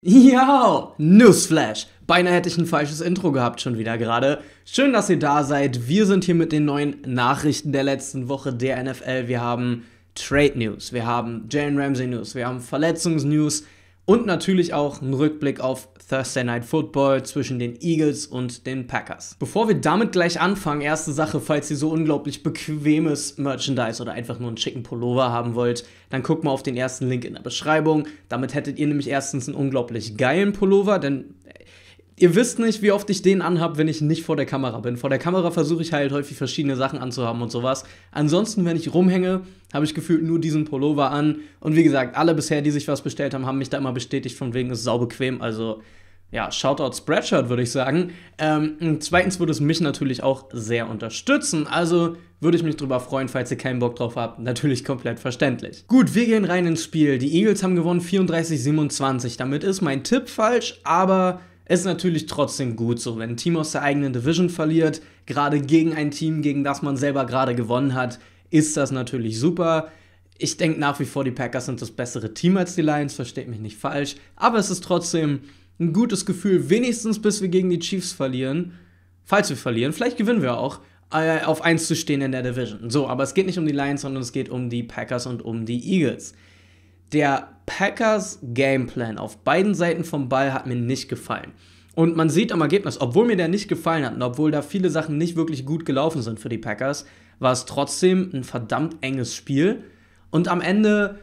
Ja, Newsflash! Beinahe hätte ich ein falsches Intro gehabt schon wieder gerade. Schön, dass ihr da seid. Wir sind hier mit den neuen Nachrichten der letzten Woche der NFL. Wir haben Trade News, wir haben Jalen Ramsey News, wir haben Verletzungsnews, und natürlich auch ein Rückblick auf Thursday Night Football zwischen den Eagles und den Packers. Bevor wir damit gleich anfangen, erste Sache, falls ihr so unglaublich bequemes Merchandise oder einfach nur einen schicken Pullover haben wollt, dann guckt mal auf den ersten Link in der Beschreibung. Damit hättet ihr nämlich erstens einen unglaublich geilen Pullover, denn Ihr wisst nicht, wie oft ich den anhabe, wenn ich nicht vor der Kamera bin. Vor der Kamera versuche ich halt häufig verschiedene Sachen anzuhaben und sowas. Ansonsten, wenn ich rumhänge, habe ich gefühlt nur diesen Pullover an. Und wie gesagt, alle bisher, die sich was bestellt haben, haben mich da immer bestätigt, von wegen ist sau bequem. Also ja, Shoutout Spreadshirt, würde ich sagen. Ähm, zweitens würde es mich natürlich auch sehr unterstützen. Also würde ich mich drüber freuen, falls ihr keinen Bock drauf habt. Natürlich komplett verständlich. Gut, wir gehen rein ins Spiel. Die Eagles haben gewonnen 34-27. Damit ist mein Tipp falsch, aber ist natürlich trotzdem gut so, wenn ein Team aus der eigenen Division verliert, gerade gegen ein Team, gegen das man selber gerade gewonnen hat, ist das natürlich super. Ich denke nach wie vor, die Packers sind das bessere Team als die Lions, versteht mich nicht falsch. Aber es ist trotzdem ein gutes Gefühl, wenigstens bis wir gegen die Chiefs verlieren. Falls wir verlieren, vielleicht gewinnen wir auch, äh, auf 1 zu stehen in der Division. So, aber es geht nicht um die Lions, sondern es geht um die Packers und um die Eagles der Packers Gameplan auf beiden Seiten vom Ball hat mir nicht gefallen. Und man sieht am Ergebnis, obwohl mir der nicht gefallen hat und obwohl da viele Sachen nicht wirklich gut gelaufen sind für die Packers, war es trotzdem ein verdammt enges Spiel. Und am Ende,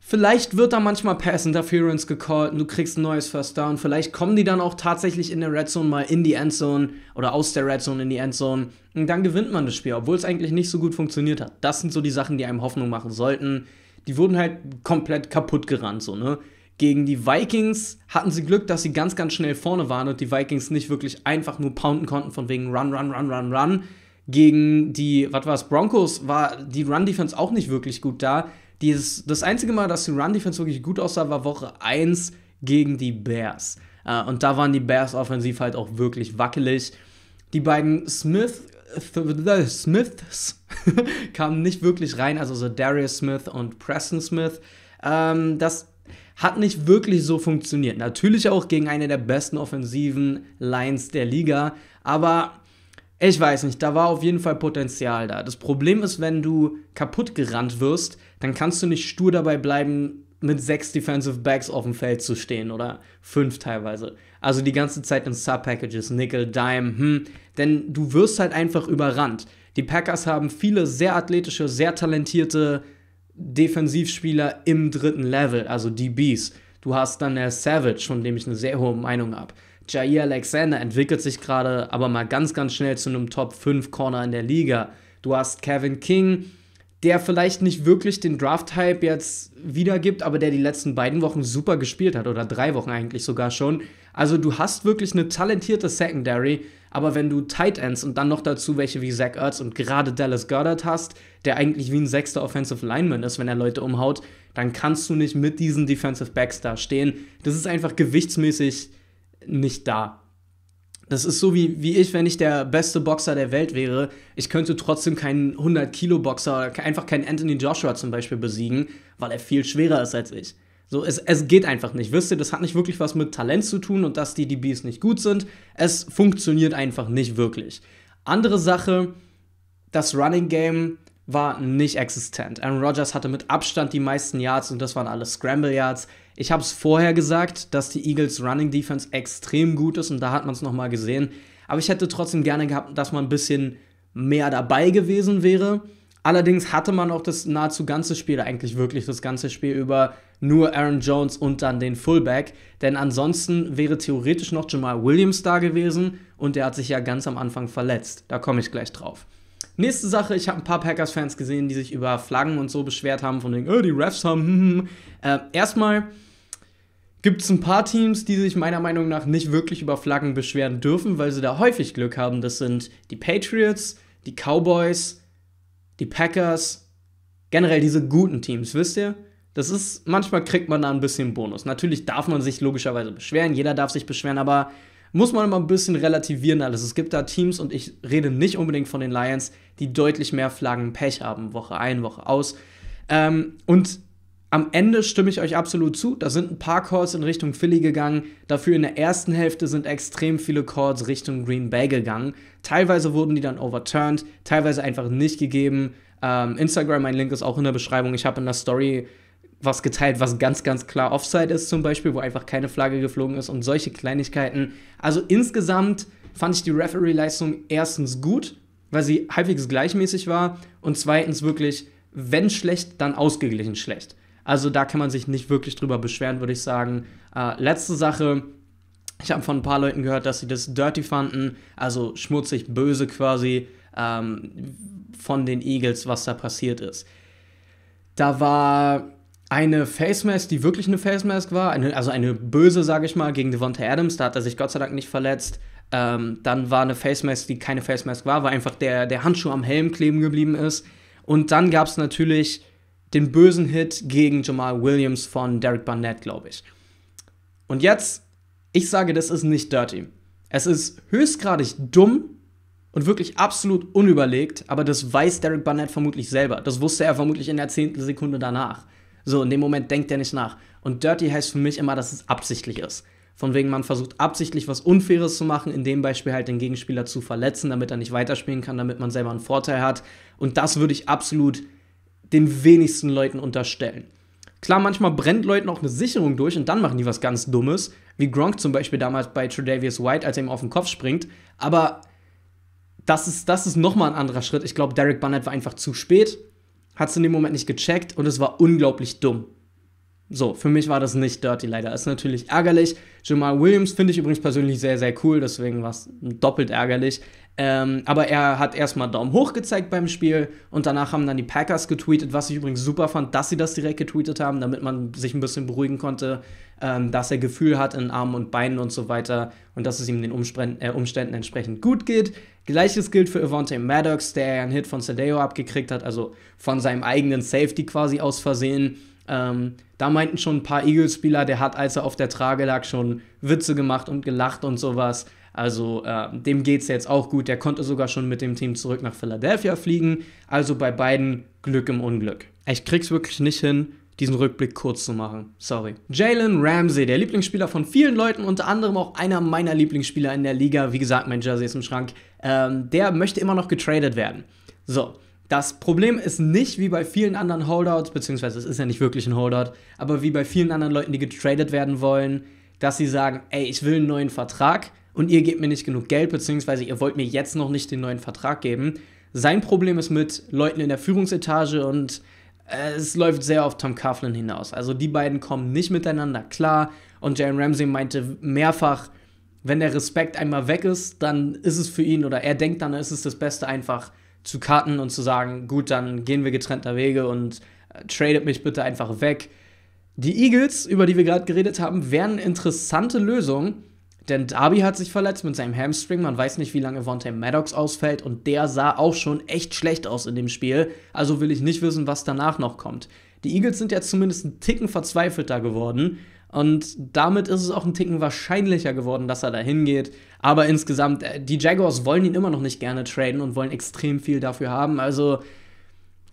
vielleicht wird da manchmal Pass Interference gecallt und du kriegst ein neues First Down. Vielleicht kommen die dann auch tatsächlich in der Red Zone mal in die Endzone oder aus der Red Zone in die Endzone. Und dann gewinnt man das Spiel, obwohl es eigentlich nicht so gut funktioniert hat. Das sind so die Sachen, die einem Hoffnung machen sollten die wurden halt komplett kaputt gerannt, so, ne? Gegen die Vikings hatten sie Glück, dass sie ganz, ganz schnell vorne waren und die Vikings nicht wirklich einfach nur pounden konnten, von wegen Run, Run, Run, Run, Run. Gegen die, was war es, Broncos war die Run-Defense auch nicht wirklich gut da. Dieses, das einzige Mal, dass die Run-Defense wirklich gut aussah, war Woche 1 gegen die Bears. Äh, und da waren die Bears offensiv halt auch wirklich wackelig. Die beiden Smith The Smiths kamen nicht wirklich rein, also so Darius Smith und Preston Smith. Ähm, das hat nicht wirklich so funktioniert. Natürlich auch gegen eine der besten offensiven Lines der Liga, aber ich weiß nicht, da war auf jeden Fall Potenzial da. Das Problem ist, wenn du kaputt gerannt wirst, dann kannst du nicht stur dabei bleiben, mit sechs Defensive Backs auf dem Feld zu stehen oder fünf teilweise. Also die ganze Zeit in Sub-Packages, Nickel, Dime, hm. Denn du wirst halt einfach überrannt. Die Packers haben viele sehr athletische, sehr talentierte Defensivspieler im dritten Level, also DBs. Du hast dann der Savage, von dem ich eine sehr hohe Meinung habe. Jair Alexander entwickelt sich gerade aber mal ganz, ganz schnell zu einem Top 5 Corner in der Liga. Du hast Kevin King, der vielleicht nicht wirklich den Draft-Hype jetzt wiedergibt, aber der die letzten beiden Wochen super gespielt hat oder drei Wochen eigentlich sogar schon. Also du hast wirklich eine talentierte Secondary, aber wenn du Tight Ends und dann noch dazu welche wie Zach Ertz und gerade Dallas Goddard hast, der eigentlich wie ein sechster Offensive Lineman ist, wenn er Leute umhaut, dann kannst du nicht mit diesen Defensive Backs da stehen. Das ist einfach gewichtsmäßig nicht da. Das ist so wie, wie ich, wenn ich der beste Boxer der Welt wäre. Ich könnte trotzdem keinen 100-Kilo-Boxer, oder einfach keinen Anthony Joshua zum Beispiel besiegen, weil er viel schwerer ist als ich. So, es, es geht einfach nicht. Wisst ihr, das hat nicht wirklich was mit Talent zu tun und dass die DBs nicht gut sind. Es funktioniert einfach nicht wirklich. Andere Sache, das Running Game war nicht existent. Aaron Rodgers hatte mit Abstand die meisten Yards und das waren alles Scramble Yards. Ich habe es vorher gesagt, dass die Eagles Running Defense extrem gut ist und da hat man es nochmal gesehen. Aber ich hätte trotzdem gerne gehabt, dass man ein bisschen mehr dabei gewesen wäre. Allerdings hatte man auch das nahezu ganze Spiel, eigentlich wirklich das ganze Spiel über nur Aaron Jones und dann den Fullback. Denn ansonsten wäre theoretisch noch Jamal Williams da gewesen und der hat sich ja ganz am Anfang verletzt. Da komme ich gleich drauf. Nächste Sache, ich habe ein paar Packers-Fans gesehen, die sich über Flaggen und so beschwert haben, von denen, oh, die Refs haben. Äh, erstmal, gibt es ein paar Teams, die sich meiner Meinung nach nicht wirklich über Flaggen beschweren dürfen, weil sie da häufig Glück haben. Das sind die Patriots, die Cowboys, die Packers, generell diese guten Teams, wisst ihr? Das ist, manchmal kriegt man da ein bisschen Bonus. Natürlich darf man sich logischerweise beschweren, jeder darf sich beschweren, aber muss man immer ein bisschen relativieren alles. Es gibt da Teams und ich rede nicht unbedingt von den Lions, die deutlich mehr Flaggen Pech haben, Woche ein, Woche aus. Ähm, und am Ende stimme ich euch absolut zu. Da sind ein paar Calls in Richtung Philly gegangen. Dafür in der ersten Hälfte sind extrem viele Calls Richtung Green Bay gegangen. Teilweise wurden die dann overturned, teilweise einfach nicht gegeben. Ähm, Instagram, mein Link ist auch in der Beschreibung. Ich habe in der Story was geteilt, was ganz, ganz klar Offside ist, zum Beispiel, wo einfach keine Flagge geflogen ist und solche Kleinigkeiten. Also insgesamt fand ich die Referee-Leistung erstens gut, weil sie halbwegs gleichmäßig war und zweitens wirklich, wenn schlecht, dann ausgeglichen schlecht. Also da kann man sich nicht wirklich drüber beschweren, würde ich sagen. Äh, letzte Sache, ich habe von ein paar Leuten gehört, dass sie das dirty fanden, also schmutzig, böse quasi ähm, von den Eagles, was da passiert ist. Da war eine Face Mask, die wirklich eine Face Mask war, eine, also eine böse, sage ich mal, gegen Devonta Adams, da hat er sich Gott sei Dank nicht verletzt. Ähm, dann war eine Face Mask, die keine Face Mask war, weil einfach der, der Handschuh am Helm kleben geblieben ist. Und dann gab es natürlich den bösen Hit gegen Jamal Williams von Derek Barnett, glaube ich. Und jetzt, ich sage, das ist nicht dirty. Es ist höchstgradig dumm und wirklich absolut unüberlegt, aber das weiß Derek Barnett vermutlich selber. Das wusste er vermutlich in der zehnten Sekunde danach. So, in dem Moment denkt er nicht nach. Und dirty heißt für mich immer, dass es absichtlich ist. Von wegen, man versucht absichtlich was Unfaires zu machen, in dem Beispiel halt den Gegenspieler zu verletzen, damit er nicht weiterspielen kann, damit man selber einen Vorteil hat. Und das würde ich absolut den wenigsten Leuten unterstellen. Klar, manchmal brennt Leuten auch eine Sicherung durch und dann machen die was ganz Dummes, wie Gronk zum Beispiel damals bei Tredavious White, als er ihm auf den Kopf springt. Aber das ist, das ist nochmal ein anderer Schritt. Ich glaube, Derek Barnett war einfach zu spät, hat es in dem Moment nicht gecheckt und es war unglaublich dumm. So, für mich war das nicht dirty leider. Ist natürlich ärgerlich. Jamal Williams finde ich übrigens persönlich sehr, sehr cool, deswegen war es doppelt ärgerlich. Ähm, aber er hat erstmal Daumen hoch gezeigt beim Spiel und danach haben dann die Packers getweetet, was ich übrigens super fand, dass sie das direkt getweetet haben, damit man sich ein bisschen beruhigen konnte, ähm, dass er Gefühl hat in Armen und Beinen und so weiter und dass es ihm den Umspre äh, Umständen entsprechend gut geht. Gleiches gilt für Avante Maddox, der einen Hit von Sadeo abgekriegt hat, also von seinem eigenen Safety quasi aus Versehen. Ähm, da meinten schon ein paar Eagles-Spieler, der hat, als er auf der Trage lag, schon Witze gemacht und gelacht und sowas. Also äh, dem geht es jetzt auch gut. Der konnte sogar schon mit dem Team zurück nach Philadelphia fliegen. Also bei beiden Glück im Unglück. Ich krieg's wirklich nicht hin, diesen Rückblick kurz zu machen. Sorry. Jalen Ramsey, der Lieblingsspieler von vielen Leuten, unter anderem auch einer meiner Lieblingsspieler in der Liga. Wie gesagt, mein Jersey ist im Schrank. Ähm, der möchte immer noch getradet werden. So. Das Problem ist nicht wie bei vielen anderen Holdouts, beziehungsweise es ist ja nicht wirklich ein Holdout, aber wie bei vielen anderen Leuten, die getradet werden wollen, dass sie sagen, ey, ich will einen neuen Vertrag, und ihr gebt mir nicht genug Geld, beziehungsweise ihr wollt mir jetzt noch nicht den neuen Vertrag geben. Sein Problem ist mit Leuten in der Führungsetage und äh, es läuft sehr auf Tom Coughlin hinaus. Also die beiden kommen nicht miteinander klar und Jalen Ramsey meinte mehrfach, wenn der Respekt einmal weg ist, dann ist es für ihn oder er denkt dann, ist es das Beste einfach zu cutten und zu sagen, gut, dann gehen wir getrennter Wege und äh, tradet mich bitte einfach weg. Die Eagles, über die wir gerade geredet haben, wären eine interessante Lösung, denn Darby hat sich verletzt mit seinem Hamstring. Man weiß nicht, wie lange Vontae Maddox ausfällt. Und der sah auch schon echt schlecht aus in dem Spiel. Also will ich nicht wissen, was danach noch kommt. Die Eagles sind ja zumindest einen Ticken verzweifelter geworden. Und damit ist es auch einen Ticken wahrscheinlicher geworden, dass er da hingeht. Aber insgesamt, äh, die Jaguars wollen ihn immer noch nicht gerne traden und wollen extrem viel dafür haben. Also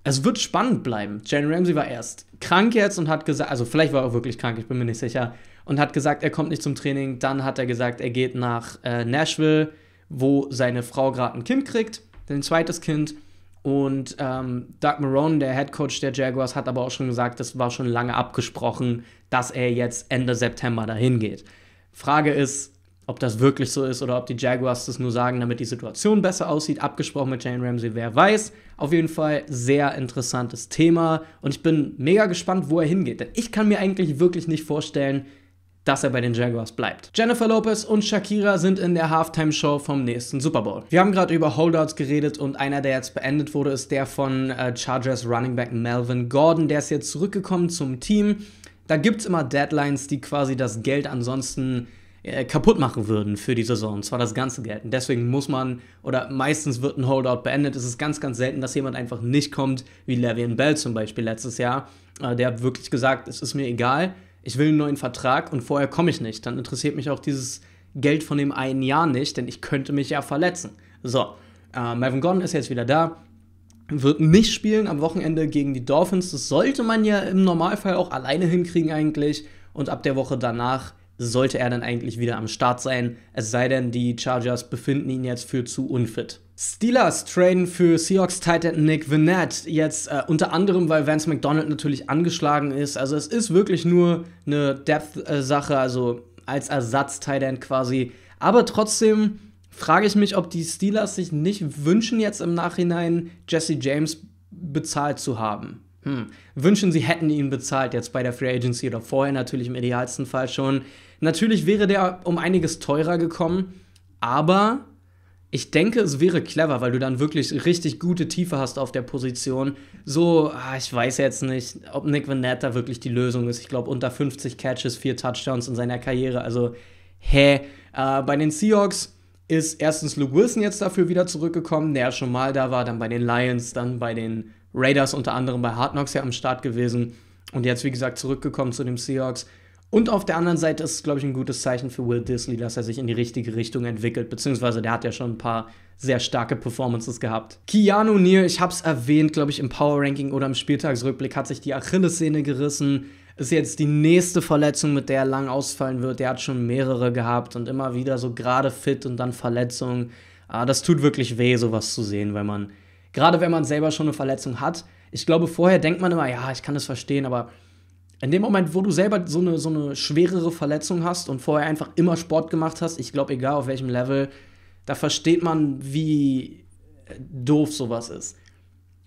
es wird spannend bleiben. Jalen Ramsey war erst krank jetzt und hat gesagt, also vielleicht war er auch wirklich krank, ich bin mir nicht sicher und hat gesagt, er kommt nicht zum Training. Dann hat er gesagt, er geht nach äh, Nashville, wo seine Frau gerade ein Kind kriegt, ein zweites Kind. Und ähm, Doug Marone, der Head Coach der Jaguars, hat aber auch schon gesagt, das war schon lange abgesprochen, dass er jetzt Ende September dahin geht. Frage ist, ob das wirklich so ist oder ob die Jaguars das nur sagen, damit die Situation besser aussieht. Abgesprochen mit Jane Ramsey, wer weiß. Auf jeden Fall sehr interessantes Thema und ich bin mega gespannt, wo er hingeht. Denn ich kann mir eigentlich wirklich nicht vorstellen, dass er bei den Jaguars bleibt. Jennifer Lopez und Shakira sind in der Halftime-Show vom nächsten Super Bowl. Wir haben gerade über Holdouts geredet und einer, der jetzt beendet wurde, ist der von äh, Chargers Running Back Melvin Gordon. Der ist jetzt zurückgekommen zum Team. Da gibt es immer Deadlines, die quasi das Geld ansonsten äh, kaputt machen würden für die Saison, und zwar das ganze Geld. Und deswegen muss man, oder meistens wird ein Holdout beendet. Es ist ganz, ganz selten, dass jemand einfach nicht kommt, wie Levian Bell zum Beispiel letztes Jahr. Äh, der hat wirklich gesagt, es ist mir egal, ich will einen neuen Vertrag und vorher komme ich nicht. Dann interessiert mich auch dieses Geld von dem einen Jahr nicht, denn ich könnte mich ja verletzen. So, äh, Melvin Gordon ist jetzt wieder da, wird nicht spielen am Wochenende gegen die Dolphins. Das sollte man ja im Normalfall auch alleine hinkriegen eigentlich. Und ab der Woche danach sollte er dann eigentlich wieder am Start sein. Es sei denn, die Chargers befinden ihn jetzt für zu unfit. Steelers traden für Seahawks Titan Nick Vinette jetzt äh, unter anderem, weil Vance McDonald natürlich angeschlagen ist. Also es ist wirklich nur eine Depth-Sache, äh, also als ersatz Titan quasi. Aber trotzdem frage ich mich, ob die Steelers sich nicht wünschen, jetzt im Nachhinein Jesse James bezahlt zu haben. Hm. Wünschen, sie hätten ihn bezahlt, jetzt bei der Free Agency oder vorher natürlich im idealsten Fall schon. Natürlich wäre der um einiges teurer gekommen, aber ich denke, es wäre clever, weil du dann wirklich richtig gute Tiefe hast auf der Position. So, ah, ich weiß jetzt nicht, ob Nick Vanetta wirklich die Lösung ist. Ich glaube, unter 50 Catches, vier Touchdowns in seiner Karriere. Also, hä? Äh, bei den Seahawks ist erstens Luke Wilson jetzt dafür wieder zurückgekommen, der schon mal da war, dann bei den Lions, dann bei den Raiders, unter anderem bei Hard Knocks ja am Start gewesen. Und jetzt, wie gesagt, zurückgekommen zu den Seahawks. Und auf der anderen Seite ist es, glaube ich, ein gutes Zeichen für Will Disney, dass er sich in die richtige Richtung entwickelt, beziehungsweise der hat ja schon ein paar sehr starke Performances gehabt. Keanu Neal, ich habe es erwähnt, glaube ich, im Power Ranking oder im Spieltagsrückblick, hat sich die Achillessehne gerissen. Ist jetzt die nächste Verletzung, mit der er lang ausfallen wird. Der hat schon mehrere gehabt und immer wieder so gerade fit und dann Verletzungen. Ah, das tut wirklich weh, sowas zu sehen, wenn man, gerade wenn man selber schon eine Verletzung hat. Ich glaube, vorher denkt man immer, ja, ich kann das verstehen, aber in dem Moment, wo du selber so eine, so eine schwerere Verletzung hast und vorher einfach immer Sport gemacht hast, ich glaube, egal auf welchem Level, da versteht man, wie doof sowas ist.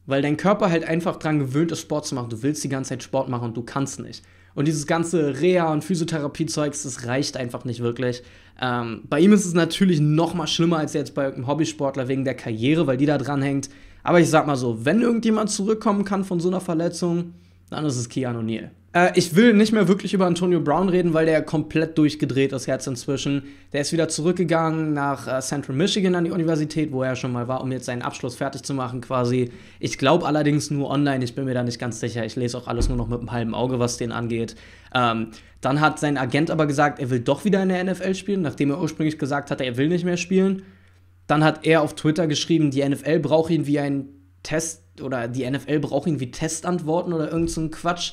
Weil dein Körper halt einfach dran gewöhnt ist, Sport zu machen. Du willst die ganze Zeit Sport machen und du kannst nicht. Und dieses ganze Reha- und Physiotherapie-Zeugs, das reicht einfach nicht wirklich. Ähm, bei ihm ist es natürlich noch mal schlimmer als jetzt bei einem Hobbysportler wegen der Karriere, weil die da dran hängt. Aber ich sag mal so, wenn irgendjemand zurückkommen kann von so einer Verletzung, dann ist es Keanu Neal. Äh, ich will nicht mehr wirklich über Antonio Brown reden, weil der komplett durchgedreht ist jetzt inzwischen. Der ist wieder zurückgegangen nach äh, Central Michigan an die Universität, wo er schon mal war, um jetzt seinen Abschluss fertig zu machen quasi. Ich glaube allerdings nur online, ich bin mir da nicht ganz sicher. Ich lese auch alles nur noch mit einem halben Auge, was den angeht. Ähm, dann hat sein Agent aber gesagt, er will doch wieder in der NFL spielen, nachdem er ursprünglich gesagt hatte, er will nicht mehr spielen. Dann hat er auf Twitter geschrieben, die NFL braucht ihn wie ein Test oder die NFL braucht ihn wie Testantworten oder irgendein so Quatsch.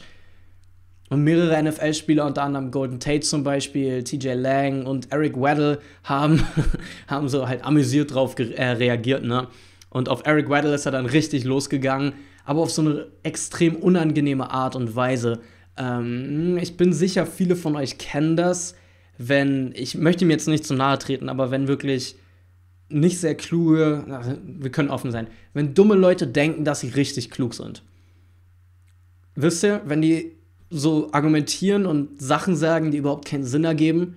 Und mehrere NFL-Spieler, unter anderem Golden Tate zum Beispiel, TJ Lang und Eric Weddle, haben, haben so halt amüsiert drauf äh, reagiert. Ne? Und auf Eric Weddle ist er dann richtig losgegangen, aber auf so eine extrem unangenehme Art und Weise. Ähm, ich bin sicher, viele von euch kennen das, wenn, ich möchte ihm jetzt nicht zu nahe treten, aber wenn wirklich nicht sehr kluge, wir können offen sein, wenn dumme Leute denken, dass sie richtig klug sind. Wisst ihr, wenn die so argumentieren und Sachen sagen, die überhaupt keinen Sinn ergeben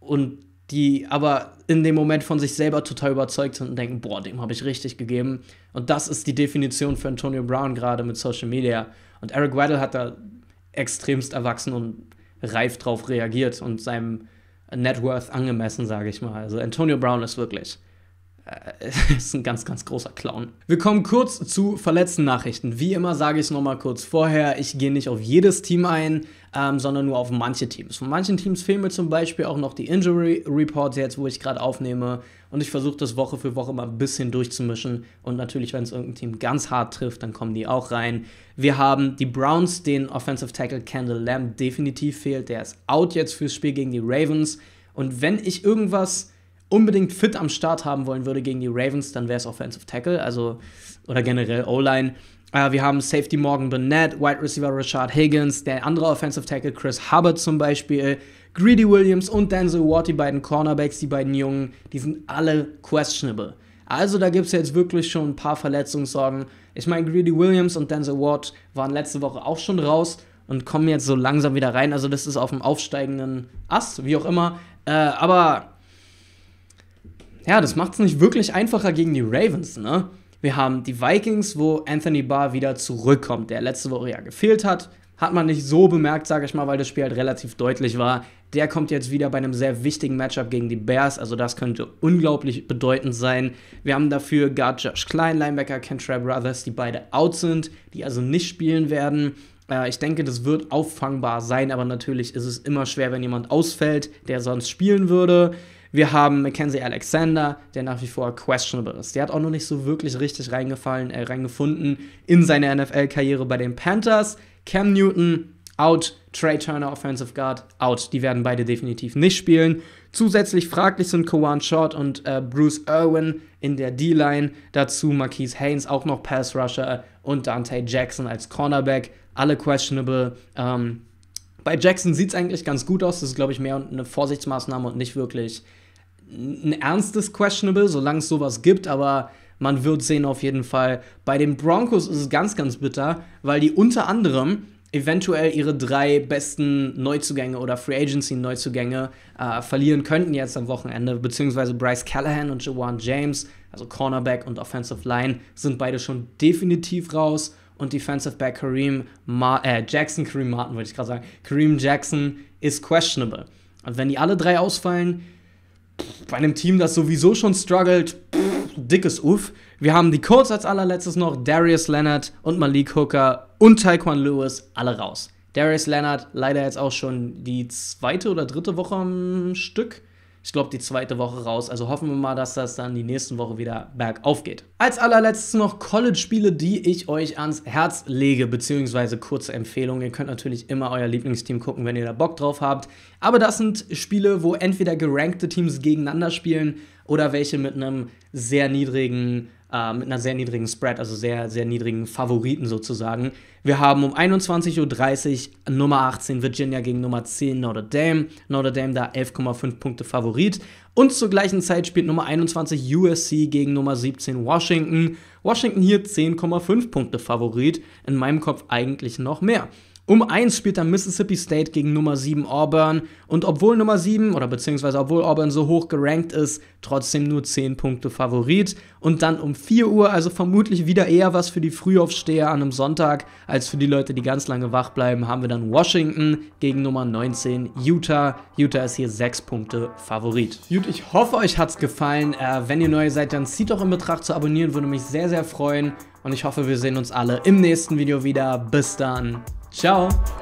und die aber in dem Moment von sich selber total überzeugt sind und denken, boah, dem habe ich richtig gegeben. Und das ist die Definition für Antonio Brown gerade mit Social Media. Und Eric Weddle hat da extremst erwachsen und reif drauf reagiert und seinem Net Worth angemessen, sage ich mal. Also Antonio Brown ist wirklich äh, ist ein ganz, ganz großer Clown. Wir kommen kurz zu verletzten Nachrichten. Wie immer sage ich es nochmal kurz vorher, ich gehe nicht auf jedes Team ein, ähm, sondern nur auf manche Teams. Von manchen Teams fehlen mir zum Beispiel auch noch die Injury Reports jetzt, wo ich gerade aufnehme. Und ich versuche das Woche für Woche mal ein bisschen durchzumischen. Und natürlich, wenn es irgendein Team ganz hart trifft, dann kommen die auch rein. Wir haben die Browns, den Offensive Tackle Kendall Lamb definitiv fehlt. Der ist out jetzt fürs Spiel gegen die Ravens. Und wenn ich irgendwas unbedingt fit am Start haben wollen würde gegen die Ravens, dann wäre es Offensive Tackle, also oder generell O-Line. Äh, wir haben Safety Morgan Burnett, Wide Receiver Richard Higgins, der andere Offensive Tackle Chris Hubbard zum Beispiel, Greedy Williams und Denzel Ward, die beiden Cornerbacks, die beiden Jungen, die sind alle questionable. Also da gibt es jetzt wirklich schon ein paar Verletzungssorgen. Ich meine, Greedy Williams und Denzel Ward waren letzte Woche auch schon raus und kommen jetzt so langsam wieder rein. Also das ist auf dem aufsteigenden Ast, wie auch immer. Äh, aber ja, das macht es nicht wirklich einfacher gegen die Ravens, ne? Wir haben die Vikings, wo Anthony Barr wieder zurückkommt, der letzte Woche ja gefehlt hat. Hat man nicht so bemerkt, sage ich mal, weil das Spiel halt relativ deutlich war. Der kommt jetzt wieder bei einem sehr wichtigen Matchup gegen die Bears, also das könnte unglaublich bedeutend sein. Wir haben dafür Guard Josh Klein, Linebacker Kentra Brothers, die beide out sind, die also nicht spielen werden. Äh, ich denke, das wird auffangbar sein, aber natürlich ist es immer schwer, wenn jemand ausfällt, der sonst spielen würde. Wir haben Mackenzie Alexander, der nach wie vor questionable ist. Der hat auch noch nicht so wirklich richtig reingefallen, äh, reingefunden in seine NFL-Karriere bei den Panthers. Cam Newton, out. Trey Turner, Offensive Guard, out. Die werden beide definitiv nicht spielen. Zusätzlich fraglich sind Kawan Short und äh, Bruce Irwin in der D-Line. Dazu Marquise Haynes, auch noch Pass Rusher äh, und Dante Jackson als Cornerback. Alle questionable. Ähm, bei Jackson sieht es eigentlich ganz gut aus. Das ist, glaube ich, mehr eine Vorsichtsmaßnahme und nicht wirklich ein ernstes Questionable, solange es sowas gibt, aber man wird sehen auf jeden Fall. Bei den Broncos ist es ganz, ganz bitter, weil die unter anderem eventuell ihre drei besten Neuzugänge oder Free Agency Neuzugänge äh, verlieren könnten jetzt am Wochenende, beziehungsweise Bryce Callahan und Jawan James, also Cornerback und Offensive Line, sind beide schon definitiv raus und Defensive Back Kareem Mar äh, Jackson, Kareem Martin wollte ich gerade sagen, Kareem Jackson ist questionable. Und wenn die alle drei ausfallen, bei einem Team, das sowieso schon struggelt, dickes Uff. Wir haben die Colts als allerletztes noch, Darius Leonard und Malik Hooker und Taekwon Lewis alle raus. Darius Leonard leider jetzt auch schon die zweite oder dritte Woche am Stück ich glaube, die zweite Woche raus. Also hoffen wir mal, dass das dann die nächste Woche wieder bergauf geht. Als allerletztes noch College-Spiele, die ich euch ans Herz lege, beziehungsweise kurze Empfehlungen. Ihr könnt natürlich immer euer Lieblingsteam gucken, wenn ihr da Bock drauf habt. Aber das sind Spiele, wo entweder gerankte Teams gegeneinander spielen oder welche mit einem sehr niedrigen äh, mit einer sehr niedrigen Spread, also sehr, sehr niedrigen Favoriten sozusagen. Wir haben um 21.30 Uhr Nummer 18 Virginia gegen Nummer 10 Notre Dame. Notre Dame da 11,5 Punkte Favorit. Und zur gleichen Zeit spielt Nummer 21 USC gegen Nummer 17 Washington. Washington hier 10,5 Punkte Favorit. In meinem Kopf eigentlich noch mehr. Um eins spielt dann Mississippi State gegen Nummer 7 Auburn und obwohl Nummer 7 oder beziehungsweise obwohl Auburn so hoch gerankt ist, trotzdem nur 10 Punkte Favorit und dann um 4 Uhr, also vermutlich wieder eher was für die Frühaufsteher an einem Sonntag als für die Leute, die ganz lange wach bleiben, haben wir dann Washington gegen Nummer 19 Utah. Utah ist hier 6 Punkte Favorit. Gut, ich hoffe, euch hat's gefallen. Äh, wenn ihr neu seid, dann zieht doch in Betracht zu abonnieren, würde mich sehr, sehr freuen und ich hoffe, wir sehen uns alle im nächsten Video wieder. Bis dann. Ciao.